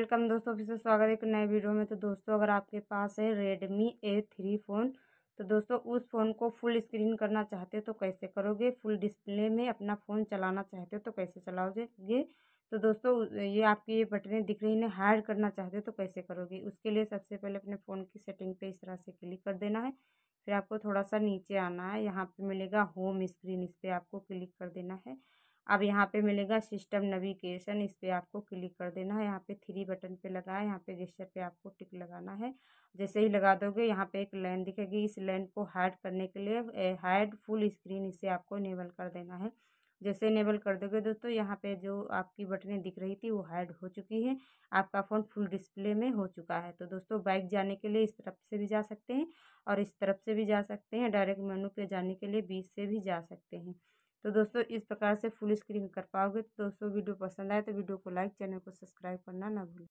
welcome दोस्तों फिर से स्वागत है एक नए वीडियो में तो दोस्तों अगर आपके पास है रेडमी ए थ्री फ़ोन तो दोस्तों उस फ़ोन को फुल स्क्रीन करना चाहते हो तो कैसे करोगे फुल डिस्प्ले में अपना फ़ोन चलाना चाहते हो तो कैसे चलाओगे तो दोस्तों ये आपकी ये बटनें दिख रही इन्हें हाइड करना चाहते हो तो कैसे करोगे उसके लिए सबसे पहले अपने फ़ोन की सेटिंग पर इस तरह से क्लिक कर देना है फिर आपको थोड़ा सा नीचे आना है यहाँ पर मिलेगा होम स्क्रीन इस पर आपको क्लिक कर देना है अब यहाँ पे मिलेगा सिस्टम नेविगेशन इस पर आपको क्लिक कर देना है यहाँ पे थ्री बटन पे लगा है यहाँ पे गेस्टर पे आपको टिक लगाना है जैसे ही लगा दोगे यहाँ पे एक लाइन दिखेगी इस लाइन को हाइड करने के लिए हाइड फुल स्क्रीन इसे आपको इनेबल कर देना है जैसे इनेबल कर दोगे दोस्तों यहाँ पे जो आपकी बटने दिख रही थी वो हाइड हो चुकी है आपका फ़ोन फुल डिस्प्ले में हो चुका है तो दोस्तों बाइक जाने के लिए इस तरफ से भी जा सकते हैं और इस तरफ से भी जा सकते हैं डायरेक्ट मेनू पे जाने के लिए बीच से भी जा सकते हैं तो दोस्तों इस प्रकार से फुल स्क्रीन कर पाओगे तो दोस्तों वीडियो पसंद आए तो वीडियो को लाइक चैनल को सब्सक्राइब करना ना भूलें